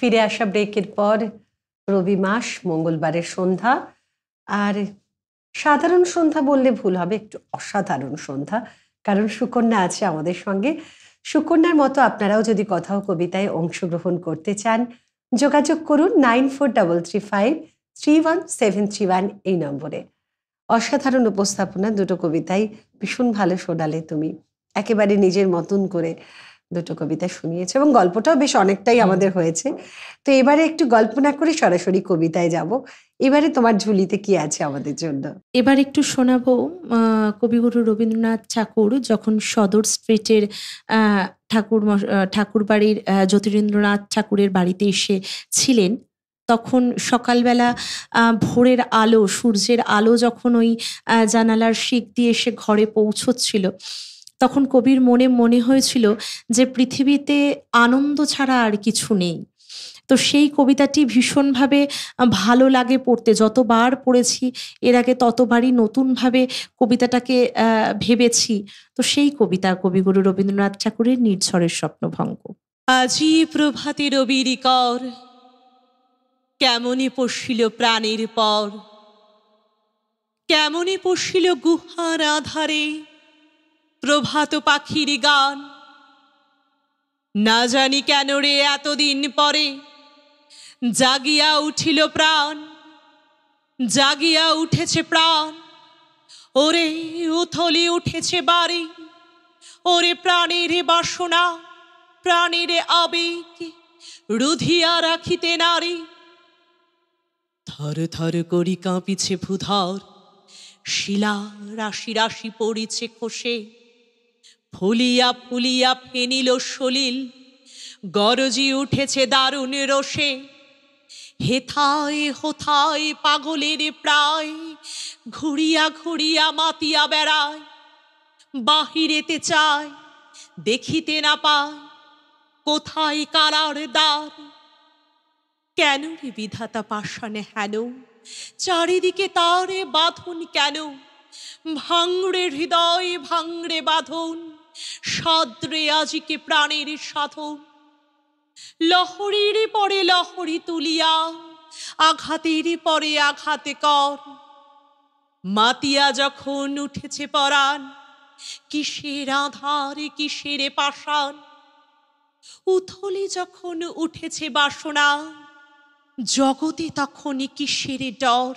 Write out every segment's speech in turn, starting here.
ফিরে আসা ব্রেকের পর রবি মাস মঙ্গলবারের সন্ধ্যা আর সাধারণ সন্ধ্যা বললে ভুল হবে একটু অসাধারণ সন্ধ্যা কারণ সুকন্যা আছে আমাদের সঙ্গে সুকন্যার মতো আপনারাও যদি কথাও কবিতায় অংশগ্রহণ করতে চান যোগাযোগ করুন nine four double three five three one seven three one এই নম্বরে অসাধারণ উপস্থাপনা দুটো কবিতাই ভীষণ ভালো শোনালে তুমি একেবারে নিজের মতন করে দুটো কবিতা শুনিয়েছে এবং গল্পটাও বেশ অনেকটাই আমাদের হয়েছে তো এবারে একটু গল্প না করে সরাসরি কবিতায় যাব এবারে তোমার ঝুলিতে কি আছে আমাদের জন্য এবার একটু শোনাবো কবিগুরু রবীন্দ্রনাথ ঠাকুর যখন সদর স্ট্রিটের ঠাকুর ঠাকুর বাড়ির জ্যোতিরেন্দ্রনাথ ঠাকুরের বাড়িতে এসে ছিলেন তখন সকালবেলা ভোরের আলো সূর্যের আলো যখন ওই জানালার শিক দিয়ে এসে ঘরে পৌঁছচ্ছিল তখন কবির মনে মনে হয়েছিল যে পৃথিবীতে আনন্দ ছাড়া আর কিছু নেই তো সেই কবিতাটি ভীষণভাবে ভালো লাগে পড়তে যতবার পড়েছি এর আগে ততবারই নতুনভাবে কবিতাটাকে ভেবেছি তো সেই কবিতা কবিগুরু রবীন্দ্রনাথ ঠাকুরের নির্ঝরের স্বপ্নভঙ্গ আজি প্রভাতে রবির কর কেমনই পশিল প্রাণের পর কেমনই পশিল গুহার আধারে প্রভাত পাখির গান না জানি কেন রে এতদিন পরে জাগিয়া উঠিল প্রাণ জাগিয়া উঠেছে প্রাণ ওরে উথলি উঠেছে বাড়ি ওরে প্রাণের বাসনা প্রাণের আবেগ রুধিয়া রাখিতে নারী থর থর করি কাঁপিছে ভুধর শিলা রাশি রাশি পড়িছে খোসে ফুলিয়া ফুলিয়া ফেনিল সলিল গরজি উঠেছে দারুণ রসে হেথায় হোথায় পাগলের প্রায় ঘুরিয়া ঘুরিয়া মাতিয়া বেড়ায় বাহিরেতে চায় দেখিতে না পায় কোথায় কারার দ্বার কেন রে বিধাতা পাষাণে হেন চারিদিকে তারে বাঁধন কেন ভাঙড়ে হৃদয় ভাঙড়ে বাঁধন সদ্রে আজিকে প্রাণের সাধন লহরীর পরে লহরি তুলিয়া আঘাতের পরে আঘাতে কর মাতিয়া যখন উঠেছে পরাণ কিসের আধার কিসের পাষাণ উথলে যখন উঠেছে বাসনা জগতে তখনই কিসের ডর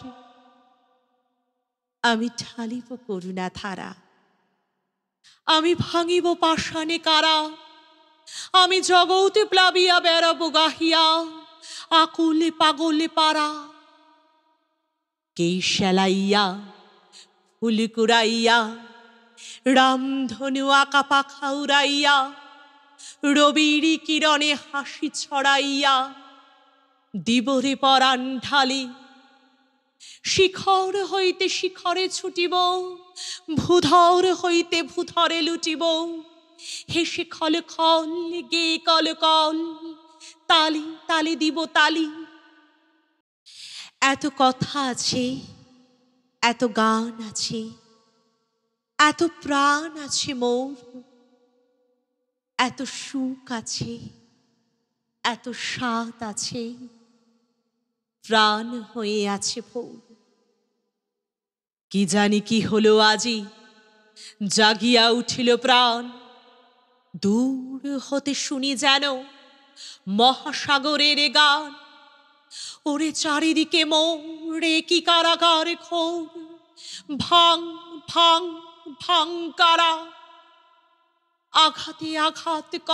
আমি ঠালিব করুণা ধারা আমি ভাঙিব পাষাণে কারা আমি জগতে প্লাবিয়া বেড়াব গাহিয়া আকুলে পাগলে পারা কে শ্যালাইয়া ফুলি কুড়াইয়া রামধনু আঁকা পাখা উড়াইয়া রবির কিরণে হাসি ছড়াইয়া দিবরে পরাণ ঢালি শিখর হইতে শিখরে ছুটিব ভূধর হইতে ভূধরে লুটিব হেসে খল খল গে কল কল তালি তালি দিব তালি এত কথা আছে এত গান আছে এত প্রাণ আছে মৌর এত সুখ আছে এত স্বাদ আছে প্রাণ হয়ে আছে ভোর কি জানি কি হলো আজি জাগিয়া উঠিল প্রাণ দূর হতে শুনি যেন মহাসাগরের গান ওরে চারিদিকে মোড়ে কি কারাগার খোর ভাং ভাং ভাং কারা আঘাতে আঘাত ক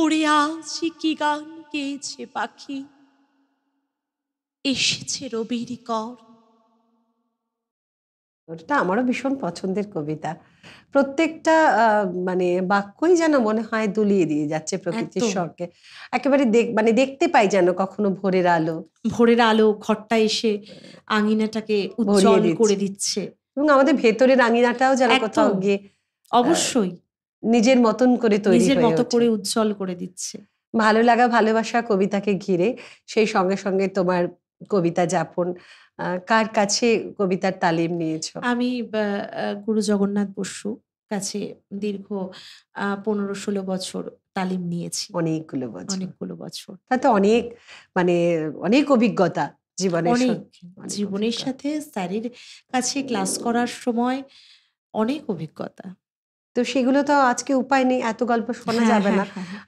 ওরে আজ কি গান গেয়েছে পাখি এসেছে রবির কর ওটা আমারও ভীষণ পছন্দের কবিতা প্রত্যেকটা মানে বাক্যই যেন মনে হয় দুলিয়ে দিয়ে যাচ্ছে প্রকৃতির স্বর্গে একেবারে মানে দেখতে পাই যেন কখনো ভোরের আলো ভোরের আলো ঘরটা এসে আঙিনাটাকে উজ্জ্বল করে দিচ্ছে এবং আমাদের ভেতরের আঙিনাটাও যেন কোথাও গিয়ে অবশ্যই নিজের মতন করে তৈরি নিজের মতো করে উজ্জ্বল করে দিচ্ছে ভালো লাগা ভালোবাসা কবিতাকে ঘিরে সেই সঙ্গে সঙ্গে তোমার কবিতা যাপন কার কাছে কবিতার তালিম নিয়েছ আমি গুরু জগন্নাথ বসু কাছে দীর্ঘ পনেরো ষোলো বছর তালিম নিয়েছি অনেকগুলো বছর অনেকগুলো বছর তাতে অনেক মানে অনেক অভিজ্ঞতা জীবনের অনেক জীবনের সাথে স্যারের কাছে ক্লাস করার সময় অনেক অভিজ্ঞতা তো সেগুলো তো আজকে উপায় নেই এত গল্প শোনা হ্যাঁ, যাবে হ্যাঁ, না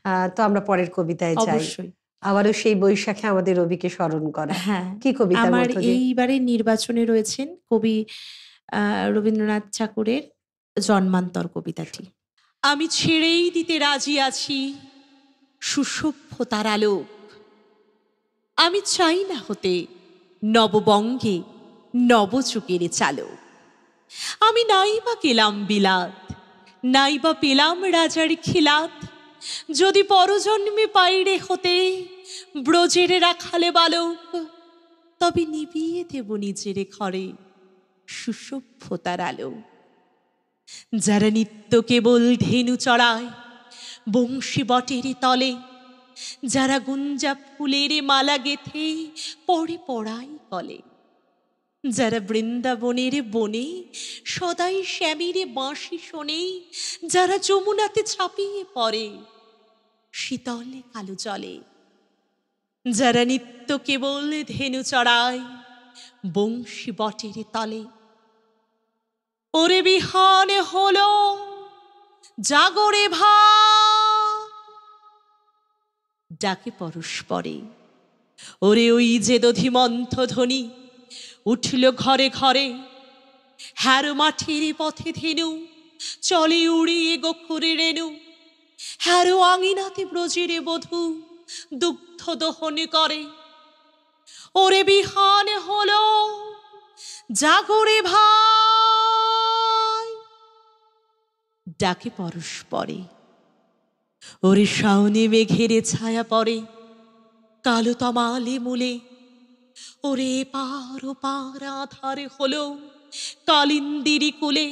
হ্যাঁ, তো আমরা পরের কবিতায় যাই অবশ্যই আবারও সেই বৈশাখে আমাদের রবিকে স্মরণ করা হ্যাঁ কি কবি আমার এইবারে নির্বাচনে রয়েছেন কবি রবীন্দ্রনাথ ঠাকুরের জন্মান্তর কবিতাটি আমি ছেড়েই দিতে রাজি আছি সুসভ্যতার আলোক আমি চাই না হতে নববঙ্গে নবযুগের চালক আমি নাইবা গেলাম বিলাত নাইবা পেলাম রাজার খিলাত যদি পরজন্মে পাইরে হতে ব্রজের রাখালে বালক তবে নিবিয়ে দেব নিজের ঘরে সুসভ্যতার আলো যারা নিত্য কেবল ধেনু চড়ায় বংশী বটের তলে যারা গুঞ্জা ফুলের মালা গেথে পড়ে পড়াই বলে যারা বৃন্দাবনের বনে সদাই শ্যামিরে বাঁশি শোনে যারা যমুনাতে ছাপিয়ে পড়ে শীতল কালো জলে যারা নিত্য কেবল ধেনু চড়ায় বংশী বটের তলে ওরে বিহানে হল জাগরে ভা ডাকে পরস্পরে ওরে ওই যে দধিমন্থ ধনী উঠিল ঘরে ঘরে হ্যার মাঠির পথে ধেনু চলে উড়িয়ে গক্ষুরে রেণু হ্যার আঙিনাতে ব্রজিরে বধূ দুগ্ধ দহন করে ওরে বিহান হলো জাগরে ভাই ডাকে পরস্পরে ওরে শাওনে মেঘেরে ছায়া পড়ে কালো তমালে মুলে ওরে পার ও পার আধারে হলো কালিন্দিরি কুলে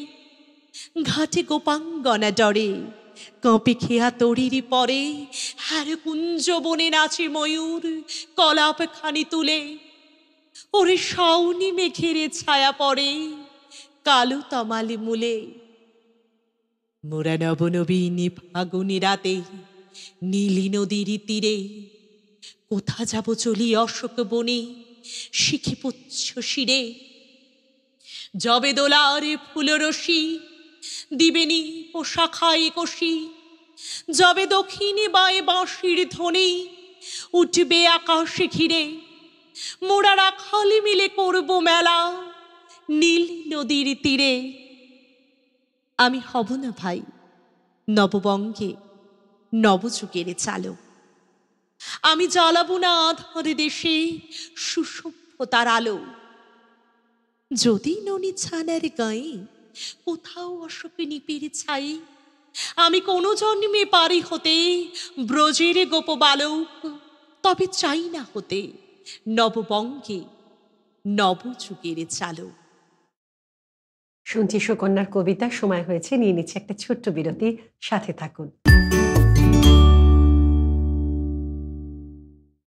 ঘাটে গোপাঙ্গনা ডরে কপি খেয়া তরির পরে হ্যার কুঞ্জ বনে নাচে ময়ূর কলাপ খানি তুলে ওরে শাউনি মেঘেরে ছায়া পড়ে কালো তমালি মূলে মোরা নবনবীন ফাগুনি রাতে নীলি নদীর তীরে কোথা যাব চলি অশোক বনে শিখিপুচ্ছ শিরে জবে দোলার ফুলরসি দিবেনি পোশাখাই কষি জবে দক্ষিণে বায়ে বাঁশির ধনে উঠবে আকাশে ঘিরে মোড়ারা খালি মিলে করব মেলা নীল নদীর তীরে আমি হব না ভাই নববঙ্গে নবযুগের চালক আমি জ্বালাবো না আধারে দেশে সুসভ্যতার আলো যদি ননি ছানার গায়ে কোথাও অশোকে নিপের ছাই আমি কোনো জন্মে পারি হতে ব্রজের গোপ বালক তবে চাই না হতে নববঙ্গে নবযুগের চালক শুনছি সুকন্যার কবিতা সময় হয়েছে নিয়ে নিচ্ছে একটা ছোট্ট বিরতি সাথে থাকুন